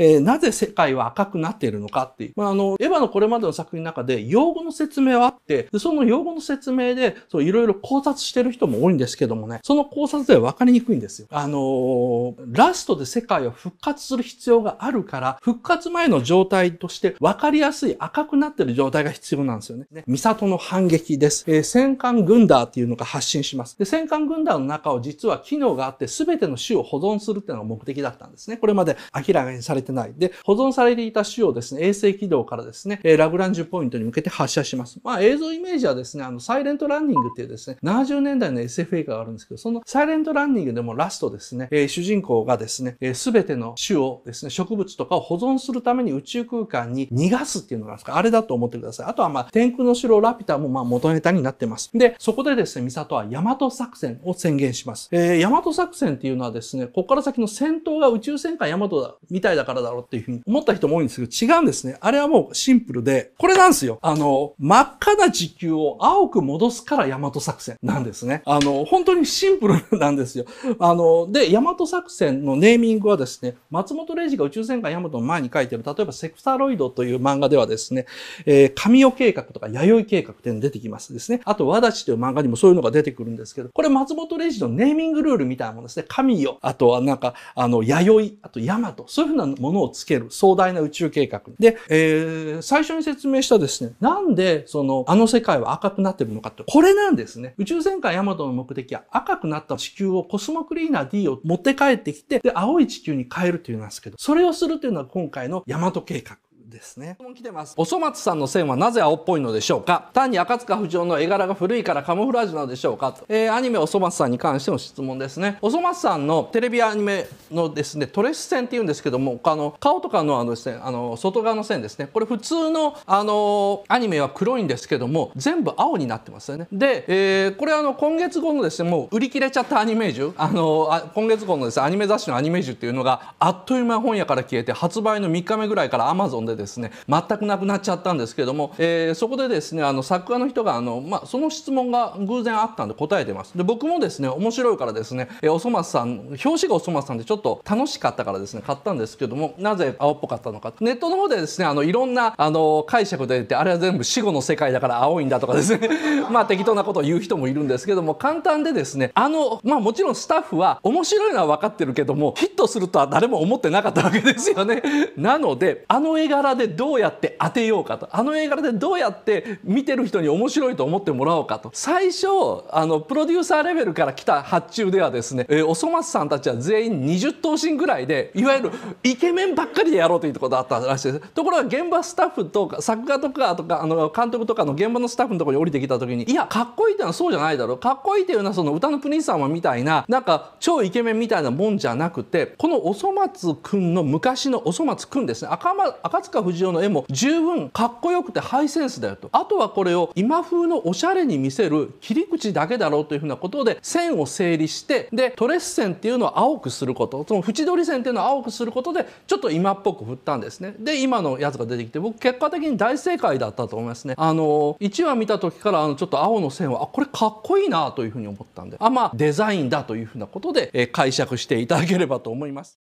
えー、なぜ世界は赤くなっているのかっていう。まあ、あの、エヴァのこれまでの作品の中で、用語の説明はあって、でその用語の説明で、そう、いろいろ考察してる人も多いんですけどもね、その考察では分かりにくいんですよ。あのー、ラストで世界を復活する必要があるから、復活前の状態として分かりやすい赤くなってる状態が必要なんですよね。ねミサトの反撃です。えー、戦艦軍ダーっていうのが発信します。で、戦艦軍ダーの中を実は機能があって、全ての種を保存するっていうのが目的だったんですね。これまで明らかにされててない。で、保存されていた種をですね、衛星軌道からですね、ラグランジュポイントに向けて発射します。まあ、映像イメージはですね、あの、サイレントランニングっていうですね、70年代の SF 映画があるんですけど、そのサイレントランニングでもラストですね、えー、主人公がですね、す、え、べ、ての種をですね、植物とかを保存するために宇宙空間に逃がすっていうのがあるんですかあれだと思ってください。あとはまあ、天空の城ラピュタもまあ元ネタになってます。で、そこでですね、ミサトはヤマト作戦を宣言します。えー、ヤマト作戦っていうのはですね、ここから先の戦闘が宇宙戦艦ヤマトだ、みたいだからからだろうっていうふうに思った人も多いんですけど、違うんですね。あれはもうシンプルで、これなんですよ。あの、真っ赤な地球を青く戻すから大和作戦なんですね。あの、本当にシンプルなんですよ。あの、で、大和作戦のネーミングはですね、松本零士が宇宙戦艦ヤマトの前に書いてる、例えばセクタロイドという漫画ではですね、えー、神尾計画とか弥生計画っていうの出てきますですね。あと、和立という漫画にもそういうのが出てくるんですけど、これ松本零士のネーミングルールみたいなものですね。神よ、あとはなんか、あの、弥生、あと大和、そういうふうなものものをつける壮大な宇宙計画。で、えー、最初に説明したですね、なんでそのあの世界は赤くなってるのかって、これなんですね。宇宙戦艦ヤマトの目的は赤くなった地球をコスモクリーナー D を持って帰ってきて、で、青い地球に変えるというなんですけど、それをするというのは今回のヤマト計画。ですね。来てます。おそ松さんの線はなぜ青っぽいのでしょうか単に赤塚不二夫の絵柄が古いからカモフラージュなのでしょうかと、えー、アニメおそ松さんに関しての質問ですね。おそ松さんのテレビアニメのですね、トレス線っていうんですけども、あの、顔とかのあのですね、あの、外側の線ですね。これ普通の、あの、アニメは黒いんですけども、全部青になってますよね。で、えー、これあの、今月後のですね、もう売り切れちゃったアニメージュ、あの、あ今月後のですね、アニメ雑誌のアニメージュっていうのが、あっという間本屋から消えて、発売の3日目ぐらいから Amazon でですね全くなくなっちゃったんですけども、えー、そこでですねあの作家の人があの、まあ、その質問が偶然あったんで答えてます。で僕もですね面白いからですね、えー、おそ松さん表紙がおそ松さんでちょっと楽しかったからですね買ったんですけどもなぜ青っぽかったのかネットの方でですねあのいろんなあの解釈でてあれは全部死後の世界だから青いんだとかですね まあ適当なことを言う人もいるんですけども簡単でですねあのまあもちろんスタッフは面白いのは分かってるけどもヒットするとは誰も思ってなかったわけですよね。なのであの絵柄柄でどうやって当てようかとあの映画でどうやって見てる人に面白いと思ってもらおうかと最初あのプロデューサーレベルから来た発注ではですね、えー、おそ松さんたちは全員20頭身ぐらいでいわゆるイケメンばっかりでやろうというところだったらしいですところが現場スタッフとか作画とかとかあの監督とかの現場のスタッフのところに降りてきた時にいやかっこいいっていうのはそうじゃないだろうかっこいいっていうのはその歌のプリン様みたいななんか超イケメンみたいなもんじゃなくてこのおそ松くんの昔のおそ松くんですね赤赤塚塚不二夫の絵も十分かっこよくてハイセンスだよとあとはこれを今風のおしゃれに見せる切り口だけだろうというふうなことで線を整理してでトレッ線っていうのを青くすることその縁取り線っていうのを青くすることでちょっと今っぽく振ったんですねで今のやつが出てきて僕結果的に大正解だったと思いますねあの1話見た時からあのちょっと青の線はあこれかっこいいなというふうに思ったんであまあデザインだというふうなことで解釈していただければと思います